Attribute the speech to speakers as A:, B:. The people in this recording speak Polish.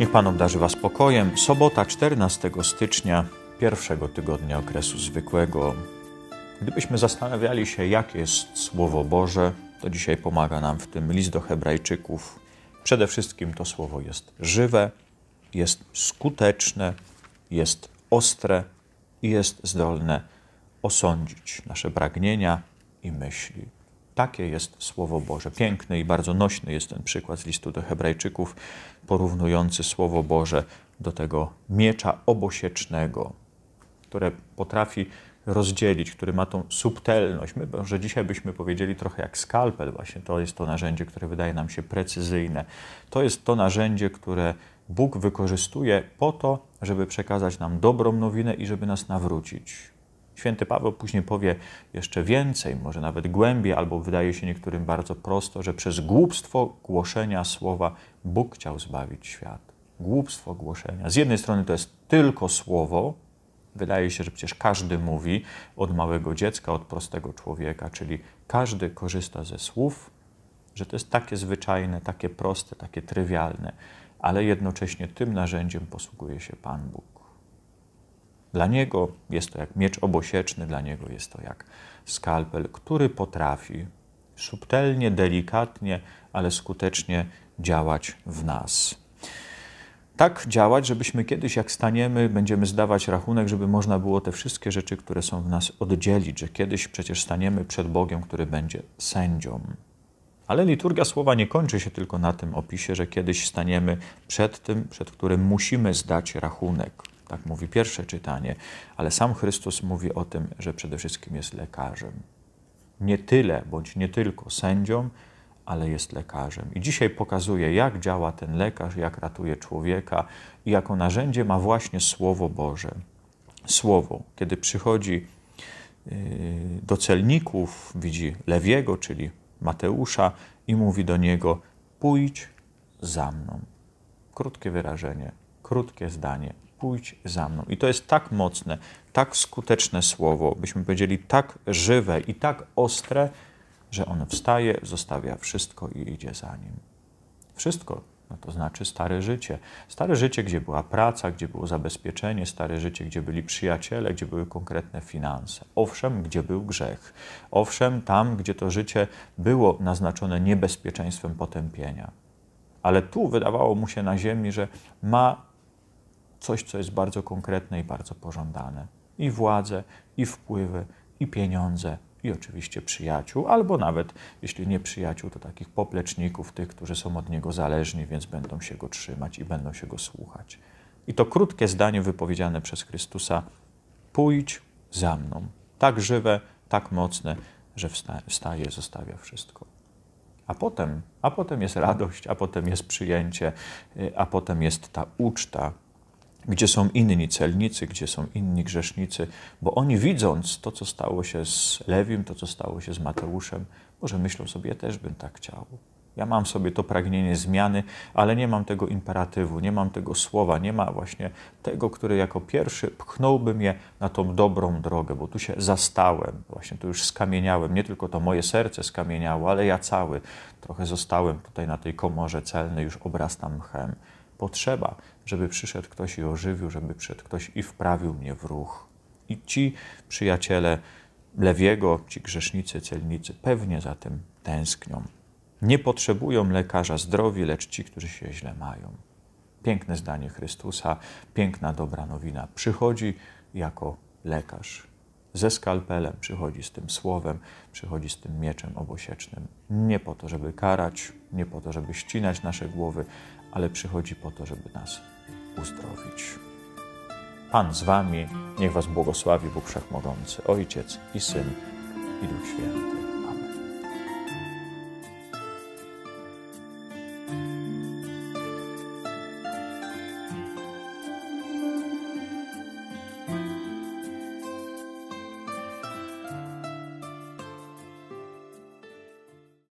A: Niech Pan obdarzy Was pokojem. Sobota 14 stycznia, pierwszego tygodnia okresu zwykłego. Gdybyśmy zastanawiali się, jakie jest Słowo Boże, to dzisiaj pomaga nam w tym list do Hebrajczyków. Przede wszystkim to słowo jest żywe, jest skuteczne, jest ostre i jest zdolne osądzić nasze pragnienia i myśli. Takie jest Słowo Boże. Piękny i bardzo nośny jest ten przykład z listu do Hebrajczyków, porównujący Słowo Boże do tego miecza obosiecznego, które potrafi rozdzielić, który ma tą subtelność. My, że dzisiaj byśmy powiedzieli trochę jak skalpel, właśnie to jest to narzędzie, które wydaje nam się precyzyjne. To jest to narzędzie, które Bóg wykorzystuje po to, żeby przekazać nam dobrą nowinę i żeby nas nawrócić. Święty Paweł później powie jeszcze więcej, może nawet głębiej, albo wydaje się niektórym bardzo prosto, że przez głupstwo głoszenia słowa Bóg chciał zbawić świat. Głupstwo głoszenia. Z jednej strony to jest tylko słowo, Wydaje się, że przecież każdy mówi od małego dziecka, od prostego człowieka, czyli każdy korzysta ze słów, że to jest takie zwyczajne, takie proste, takie trywialne, ale jednocześnie tym narzędziem posługuje się Pan Bóg. Dla niego jest to jak miecz obosieczny, dla niego jest to jak skalpel, który potrafi subtelnie, delikatnie, ale skutecznie działać w nas. Tak działać, żebyśmy kiedyś, jak staniemy, będziemy zdawać rachunek, żeby można było te wszystkie rzeczy, które są w nas, oddzielić, że kiedyś przecież staniemy przed Bogiem, który będzie sędzią. Ale liturgia słowa nie kończy się tylko na tym opisie, że kiedyś staniemy przed tym, przed którym musimy zdać rachunek. Tak mówi pierwsze czytanie, ale sam Chrystus mówi o tym, że przede wszystkim jest lekarzem. Nie tyle bądź nie tylko sędzią, ale jest lekarzem. I dzisiaj pokazuje, jak działa ten lekarz, jak ratuje człowieka i jako narzędzie ma właśnie Słowo Boże. Słowo, kiedy przychodzi yy, do celników, widzi Lewiego, czyli Mateusza, i mówi do niego: Pójdź za mną. Krótkie wyrażenie, krótkie zdanie, pójdź za mną. I to jest tak mocne, tak skuteczne słowo, byśmy powiedzieli tak żywe i tak ostre, że on wstaje, zostawia wszystko i idzie za nim. Wszystko, no to znaczy stare życie. Stare życie, gdzie była praca, gdzie było zabezpieczenie, stare życie, gdzie byli przyjaciele, gdzie były konkretne finanse. Owszem, gdzie był grzech. Owszem, tam, gdzie to życie było naznaczone niebezpieczeństwem potępienia. Ale tu wydawało mu się na ziemi, że ma coś, co jest bardzo konkretne i bardzo pożądane. I władzę, i wpływy, i pieniądze, i oczywiście przyjaciół, albo nawet jeśli nie przyjaciół, to takich popleczników, tych, którzy są od niego zależni, więc będą się go trzymać i będą się go słuchać. I to krótkie zdanie wypowiedziane przez Chrystusa: Pójdź za mną. Tak żywe, tak mocne, że wstaje, zostawia wszystko. A potem, a potem jest radość, a potem jest przyjęcie, y, a potem jest ta uczta, gdzie są inni celnicy, gdzie są inni grzesznicy, bo oni widząc to, co stało się z Lewim, to, co stało się z Mateuszem, może myślą sobie, ja też bym tak chciał. Ja mam sobie to pragnienie zmiany, ale nie mam tego imperatywu, nie mam tego słowa, nie ma właśnie tego, który jako pierwszy pchnąłby mnie na tą dobrą drogę, bo tu się zastałem, właśnie tu już skamieniałem. Nie tylko to moje serce skamieniało, ale ja cały trochę zostałem tutaj na tej komorze celnej, już obrastam mchem potrzeba, żeby przyszedł ktoś i ożywił, żeby przyszedł ktoś i wprawił mnie w ruch. I ci przyjaciele Lewiego, ci grzesznicy, celnicy pewnie za tym tęsknią. Nie potrzebują lekarza zdrowi, lecz ci, którzy się źle mają. Piękne zdanie Chrystusa, piękna dobra nowina. Przychodzi jako lekarz ze skalpelem, przychodzi z tym słowem, przychodzi z tym mieczem obosiecznym. Nie po to, żeby karać, nie po to, żeby ścinać nasze głowy, ale przychodzi po to, żeby nas uzdrowić. Pan z wami, niech was błogosławi Bóg Wszechmogący, Ojciec i Syn i Duch Święty.